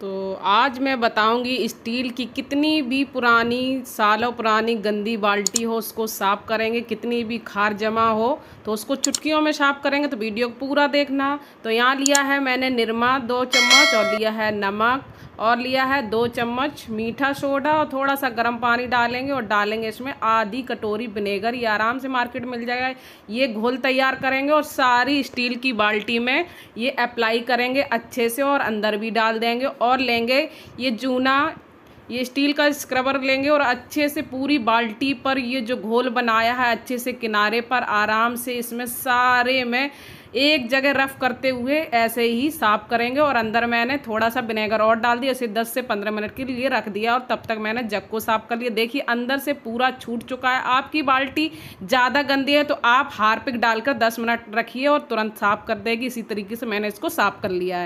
तो आज मैं बताऊंगी स्टील की कितनी भी पुरानी सालों पुरानी गंदी बाल्टी हो उसको साफ़ करेंगे कितनी भी खार जमा हो तो उसको चुटकियों में साफ़ करेंगे तो वीडियो पूरा देखना तो यहाँ लिया है मैंने निरमा दो चम्मच और लिया है नमक और लिया है दो चम्मच मीठा सोडा और थोड़ा सा गर्म पानी डालेंगे और डालेंगे इसमें आधी कटोरी विनेगर ये आराम से मार्केट मिल जाएगा ये घोल तैयार करेंगे और सारी स्टील की बाल्टी में ये अप्लाई करेंगे अच्छे से और अंदर भी डाल देंगे और लेंगे ये जूना ये स्टील का स्क्रबर लेंगे और अच्छे से पूरी बाल्टी पर ये जो घोल बनाया है अच्छे से किनारे पर आराम से इसमें सारे में एक जगह रफ़ करते हुए ऐसे ही साफ़ करेंगे और अंदर मैंने थोड़ा सा विनेगर और डाल दिया इसे 10 से 15 मिनट के लिए रख दिया और तब तक मैंने जग को साफ़ कर लिया देखिए अंदर से पूरा छूट चुका है आपकी बाल्टी ज़्यादा गंदी है तो आप हार्पिक डालकर 10 मिनट रखिए और तुरंत साफ़ कर देगी इसी तरीके से मैंने इसको साफ़ कर लिया है